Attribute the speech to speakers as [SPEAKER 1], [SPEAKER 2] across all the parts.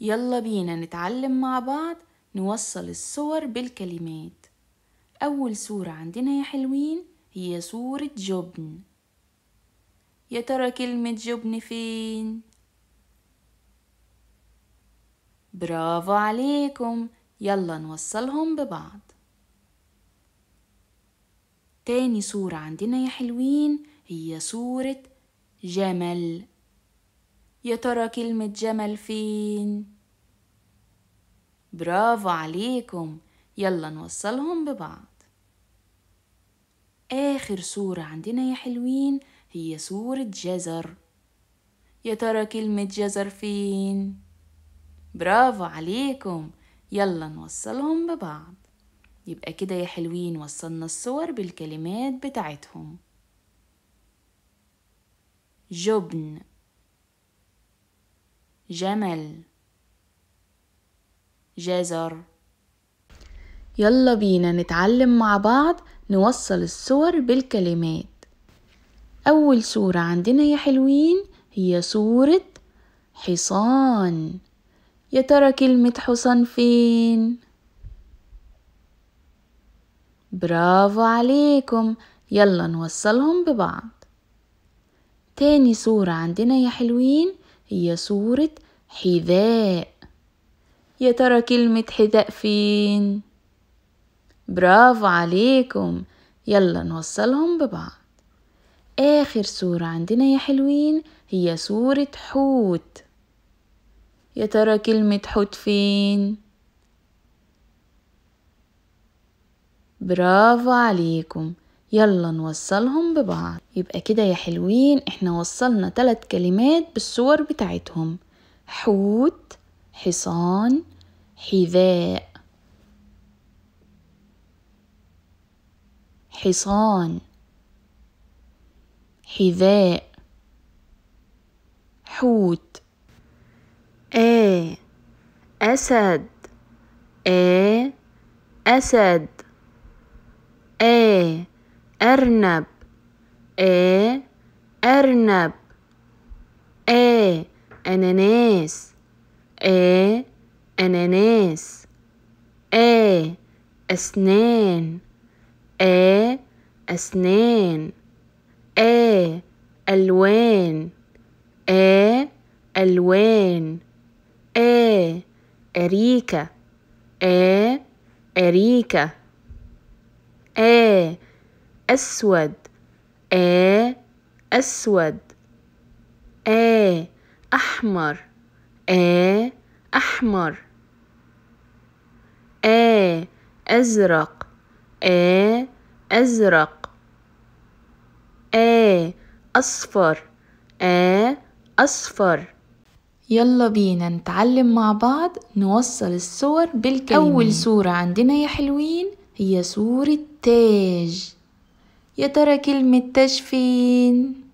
[SPEAKER 1] يلا بينا نتعلم مع بعض نوصل الصور بالكلمات أول صورة عندنا يا حلوين هي صورة جبن يا ترى كلمة جبن فين؟ برافو عليكم يلا نوصلهم ببعض تاني صورة عندنا يا حلوين هي صورة جمل يا ترى كلمة جمل فين؟ برافو عليكم يلا نوصلهم ببعض آخر صورة عندنا يا حلوين هي صورة جزر يا ترى كلمة جزر فين؟ برافو عليكم يلا نوصلهم ببعض يبقى كده يا حلوين وصلنا الصور بالكلمات بتاعتهم جبن جمل جزر يلا بينا نتعلم مع بعض نوصل الصور بالكلمات أول صورة عندنا يا حلوين هي صورة حصان يا ترى كلمة حصان فين؟ برافو عليكم يلا نوصلهم ببعض تاني صورة عندنا يا حلوين هي صورة حذاء يا ترى كلمة حذاء فين؟ برافو عليكم يلا نوصلهم ببعض آخر صورة عندنا يا حلوين هي صورة حوت يا ترى كلمة حوت فين؟ برافو عليكم يلا نوصلهم ببعض يبقى كده يا حلوين احنا وصلنا ثلاث كلمات بالصور بتاعتهم حوت حصان حذاء حصان حذاء حوت آ أسد آ أسد آ أرنب آ أرنب آ أناناس آ أناناس آ أسنان آ أسنان آ ألوان آ ألوان آ أريكة آ أريكة آ أسود آ أسود آ أحمر آ أحمر آ أزرق آ أزرق آ أصفر آ أصفر يلا بينا نتعلم مع بعض نوصل الصور بالكلمة أول صورة عندنا يا حلوين هي صورة تاج يا ترى كلمة تاج فين؟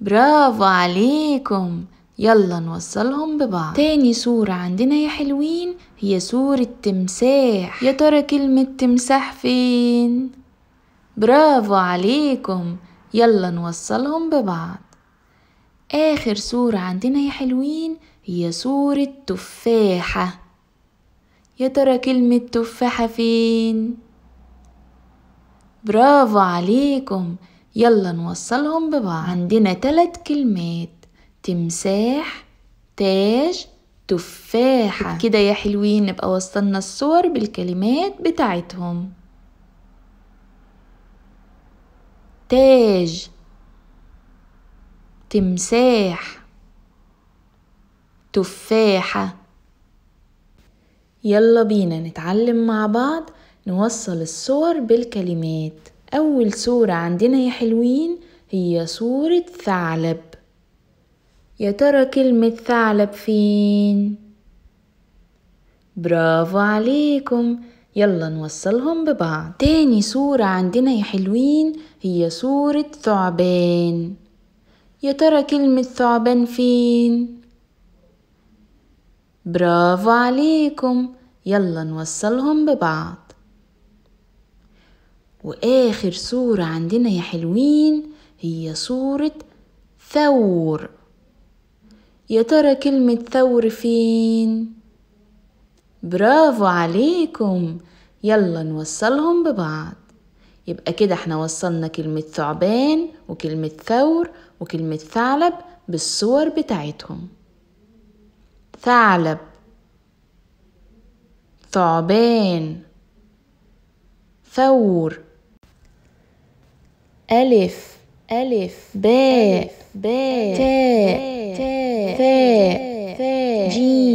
[SPEAKER 1] برافو عليكم يلا نوصلهم ببعض تاني صورة عندنا يا حلوين هي صورة تمساح يا ترى كلمة تمساح فين؟ برافو عليكم يلا نوصلهم ببعض آخر صورة عندنا يا حلوين هي صورة تفاحة يا ترى كلمة تفاحة فين؟ برافو عليكم يلا نوصلهم ببعض عندنا ثلاث كلمات تمساح تاج تفاحة كده يا حلوين نبقى وصلنا الصور بالكلمات بتاعتهم تاج تمساح تفاحة يلا بينا نتعلم مع بعض نوصل الصور بالكلمات أول صورة عندنا يا حلوين هي صورة ثعلب يا ترى كلمة ثعلب فين؟ برافو عليكم يلا نوصلهم ببعض تاني صورة عندنا يا حلوين هي صورة ثعبان يا ترى كلمة ثعبان فين؟ برافو عليكم يلا نوصلهم ببعض واخر صورة عندنا يا حلوين هي صورة ثور يا ترى كلمة ثور فين؟ برافو عليكم يلا نوصلهم ببعض يبقى كده احنا وصلنا كلمة ثعبان وكلمة ثور وكلمة ثعلب بالصور بتاعتهم ثعلب ثعبان ثور ألف ألف باء باء تاء تاء تاء جيم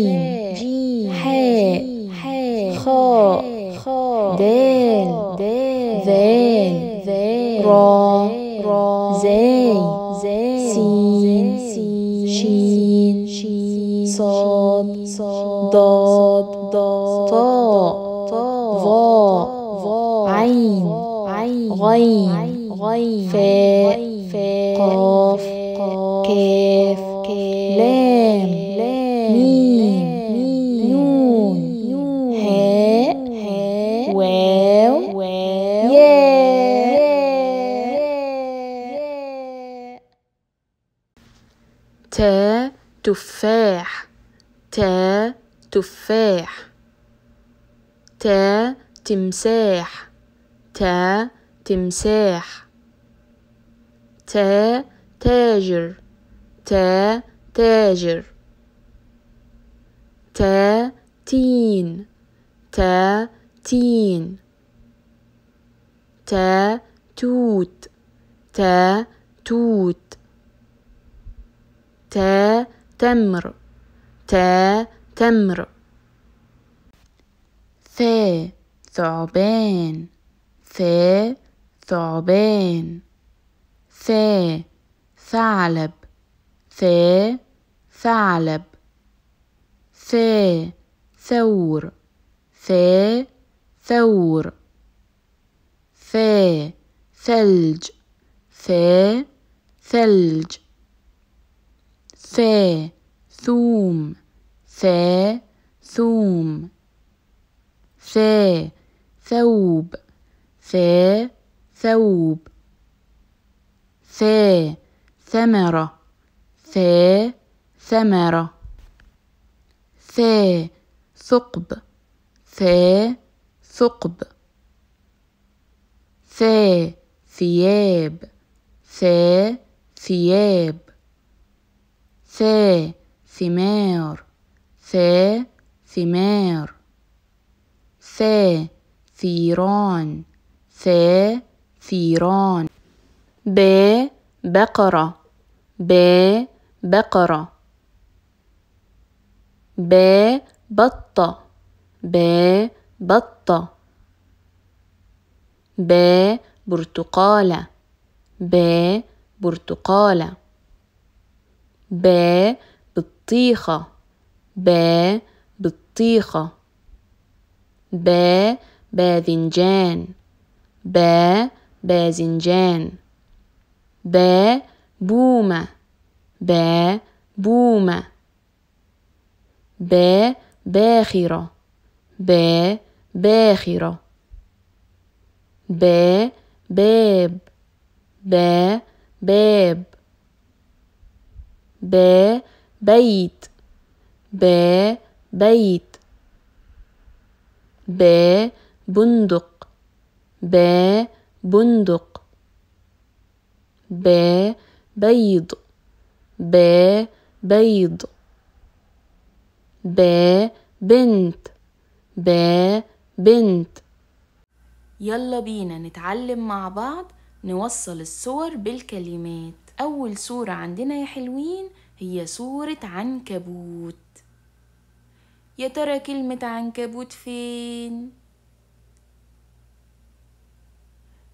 [SPEAKER 1] واو واو Yeah. تاء تفاح تاء تفاح تاء تمساح تاء تمساح تاء تاجر تاء تاجر تاء تين تاء تين تا توت تا توت تا تمر تا تمر ث ثعبان ث ثعبان ث ثعلب ث ثعلب ث ثور ث ثور ثلج في ثلج في ثوم ث ثوم ث ثوب ث ثوب ث ثمرة ث ثمرة ث ثقب ث ثقب ث ثياب ث ثياب ث ثمار ث ثمار ث ثيران ث ثيران ب بقرة ب بقرة ب بطة ب بطة ب برتقالة ب برتقالة ب بطيخة ب بطيخة ب باذنجان ب باذنجان ب بومة ب بومة ب باخرة ب باخرة ب باب ب باب ب بيت ب بيت ب بندق ب بندق ب بيض ب بيض ب بنت ب بنت يلا بينا نتعلم مع بعض نوصل الصور بالكلمات أول صورة عندنا يا حلوين هي صورة عنكبوت يا ترى كلمة عنكبوت فين؟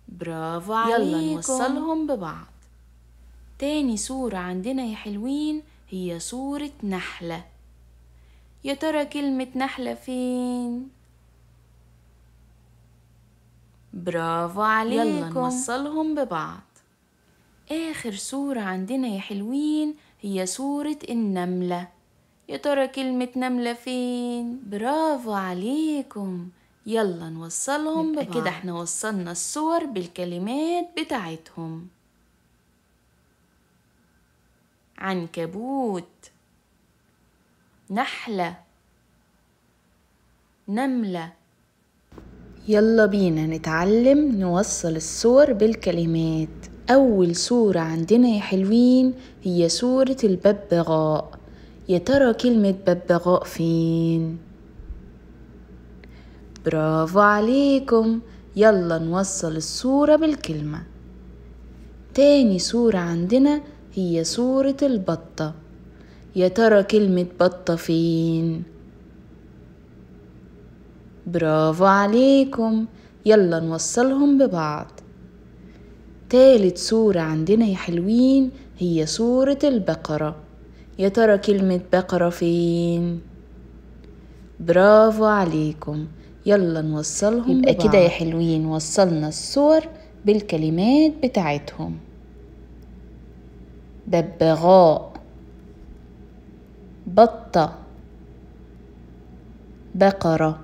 [SPEAKER 1] برافو عليكم يلا نوصلهم ببعض تاني صورة عندنا يا حلوين هي صورة نحلة يا ترى كلمة نحلة فين؟ برافو عليكم يلا نوصلهم ببعض آخر صورة عندنا يا حلوين هي صورة النملة يا ترى كلمة نملة فين؟ برافو عليكم يلا نوصلهم ببعض كده احنا وصلنا الصور بالكلمات بتاعتهم عنكبوت نحلة نملة يلا بينا نتعلم نوصل الصور بالكلمات أول صورة عندنا يا حلوين هي صورة الببغاء يا ترى كلمة ببغاء فين؟ برافو عليكم يلا نوصل الصورة بالكلمة تاني صورة عندنا هي صورة البطة يا ترى كلمة بطة فين؟ برافو عليكم يلا نوصلهم ببعض تالت صورة عندنا يا حلوين هي صورة البقرة يا ترى كلمة بقرة فين؟ برافو عليكم يلا نوصلهم يبقى كده يا حلوين وصلنا الصور بالكلمات بتاعتهم ببغاء بطة بقرة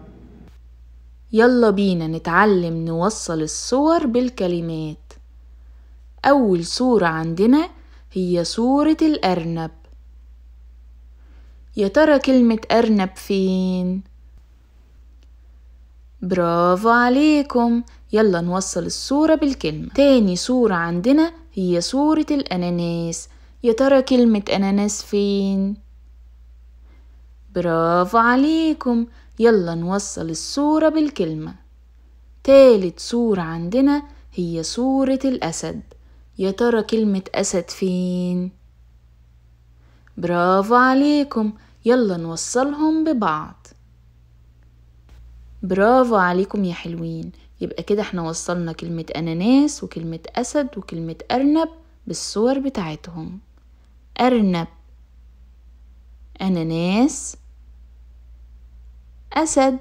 [SPEAKER 1] يلا بينا نتعلم نوصل الصور بالكلمات أول صورة عندنا هي صورة الأرنب يا ترى كلمة أرنب فين؟ برافو عليكم يلا نوصل الصورة بالكلمة تاني صورة عندنا هي صورة الأناناس يا ترى كلمة أناناس فين؟ برافو عليكم يلا نوصل الصورة بالكلمة تالت صورة عندنا هي صورة الأسد يا ترى كلمة أسد فين؟ برافو عليكم يلا نوصلهم ببعض برافو عليكم يا حلوين يبقى كده احنا وصلنا كلمة أناناس وكلمة أسد وكلمة أرنب بالصور بتاعتهم أرنب أناناس أسد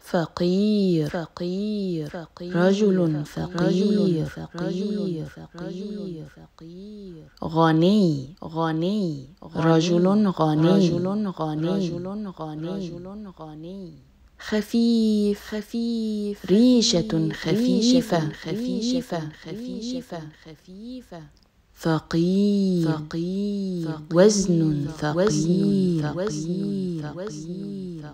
[SPEAKER 1] فقير فقير فقير رجل فقير فقير فقير فقير غني غني رجل غني رجل غني رجل غني رجل غني خفيف خفيف ريشة خفيفة خفيفة خفيفة خفيفة ثقيل ثقيل وزن ثقيل ثقيل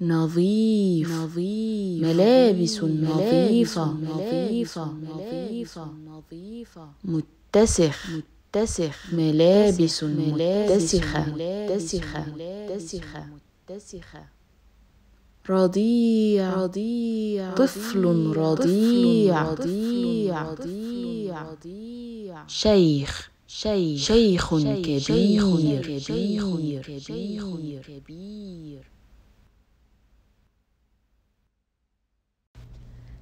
[SPEAKER 1] نظيف نظيف ملابس نظيفة نظيفة نظيفة نظيفة متسخ متسخ ملابس متسخة متسخة متسخة متسخة رضيع رضيع طفل رضيع رضيع رضيع شيخ شيخ شيخ كبير شيخ كبير شيخ كبير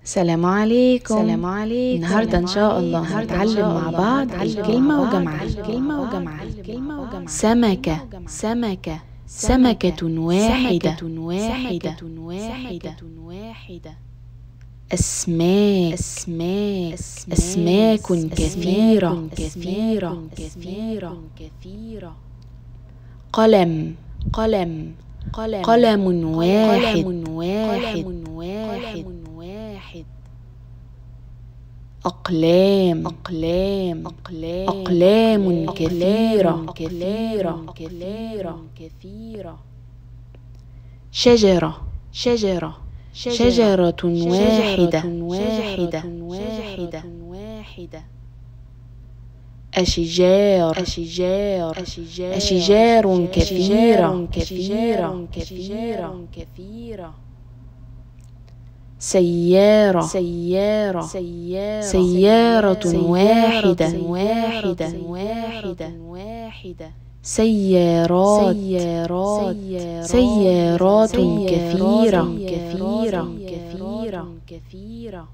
[SPEAKER 1] سلام عليكم سلام عليكم النهارده ان شاء الله هنتعلم مع بعض الكلمه وجمعها الكلمه وجمعها الكلمه وجمعها سمكه سمكه سمكة واحدة واحدة واحدة واحدة أسماك أسماك أسماك كثيرة كثيرة كثيرة كثيرة قلم قلم قلم واحد قلم واحد أقلام أقلام أقلام أقلام كثيرة كثيرة كثيرة كثيرة شجرة شجرة شجرة واحدة واحدة واحدة واحدة أشجار أشجار أشجار كثيرة كثيرة كثيرة كثيرة سيارة سيارة سيارة سيارة واحدة واحدة واحدة واحدة سيارات سيارات سيارات كثيرة كثيرة كثيرة كثيرة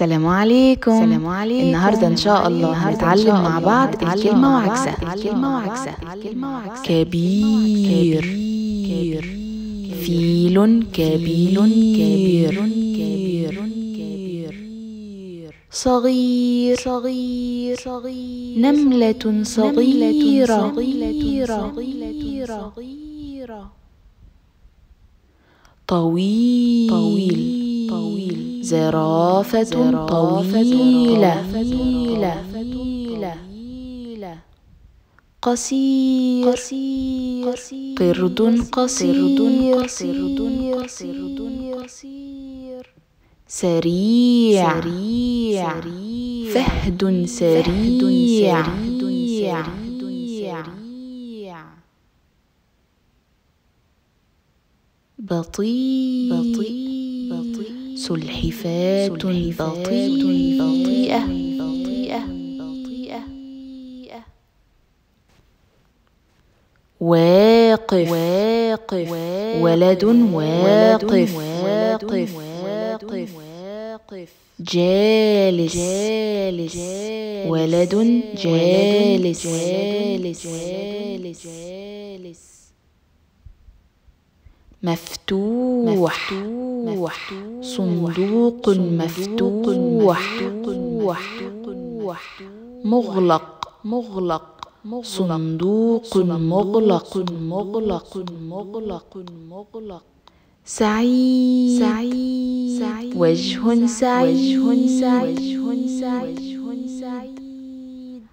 [SPEAKER 1] السلام عليكم سلام عليكم النهارده ان شاء الله هنتعلم مع بعض الكلمه وعكسها الكلمه وعكسها كبير كبير فيل كبير كبير كبير صغير صغير صغير نملة صغيرة صغيرة صغيرة طويل طويل زرافة, طويلة, طويلة, طويلة قصير, قصير قرد قصير, قصير, قصير سريع, سريع فهد سريع, سريع بطيء, بطيء سلحفات بطيئة واقف واقف ولد واقف واقف واقف واقف جالس جالس ولد جالس جالس جالس مفتوح مفتوح صندوق مفتوح مغلق مغلق صندوق مغلق مغلق مغلق مغلق سعيد سعيد وجه سعيد وجه سعيد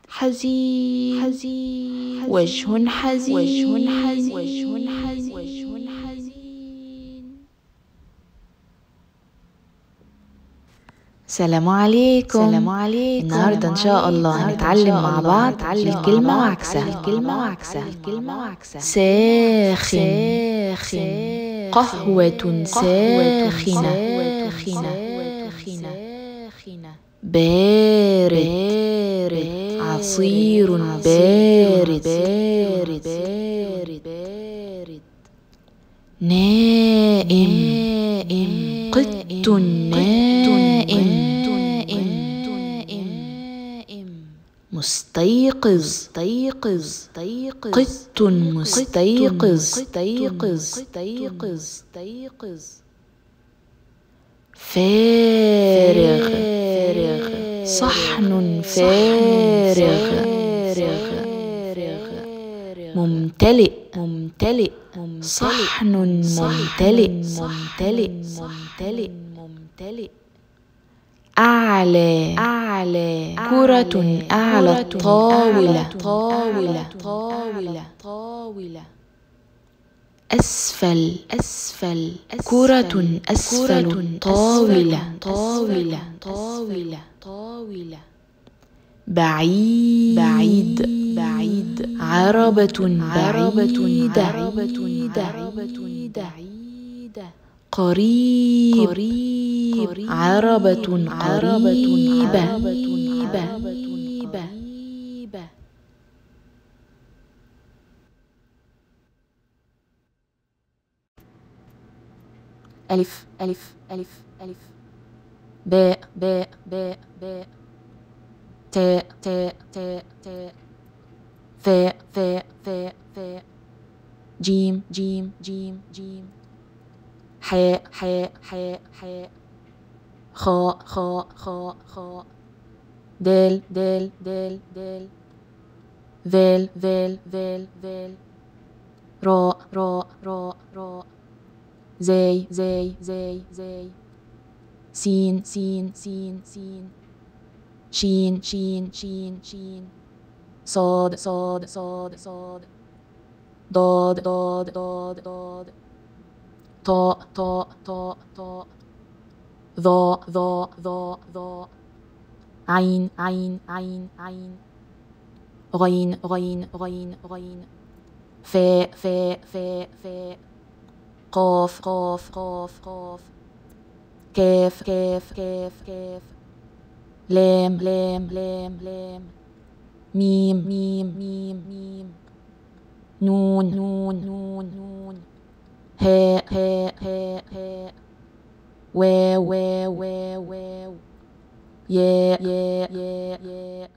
[SPEAKER 1] حزين حزين وجه حزين وجه حزين وجه حزين سلام عليكم سلام عليكم النهارده ان شاء الله هنتعلم مع بعض الكلمه وعكسها الكلمه وعكسها الكلمه وعكسها ساخن ساخن قهوة ساخنة ساخنة بارد عصير بارد بارد بارد نائم قط مستيقظ تيقظ تيقظ قط مستيقظ تيقظ تيقظ تيقظ فارغ فارغ صحن فارغ ممتلئ ممتلئ صحن ممتلئ ممتلئ ممتلئ ممتلئ أعلى أعلى كرة أعلى طاولة طاولة طاولة طاولة أسفل أسفل كرة أسفل طاولة طاولة طاولة طاولة بعيد بعيد بعيد عربة عربة بعيدة عربة بعيدة قريب, قريب, عربة عربة عربة ألف ألف ألف ألف باء باء باء باء تاء تاء تاء تاء فاء فاء فاء ثاء جيم جيم جيم جيم حاء حاء حاء حاء خ خ خ خ دل دل دل دل ذال ذال ذال ذال راء راء راء راء زاي زاي زاي زاي سين سين سين سين شين شين شين شين صاد صاد صاد صاد ضاد ضاد ضاد ضاد to, to, to, to, the, the, the, the, ein, ein, ein, ein, rein, rein, rein, rein, fe, fe, fe, fe, قاف قاف قاف قاف كاف كاف كاف كاف لام لام لام لام ميم ميم ميم ميم نون نون نون نون hair, hair, hair, hair. Where, where, where, where? Yeah, yeah, yeah, yeah.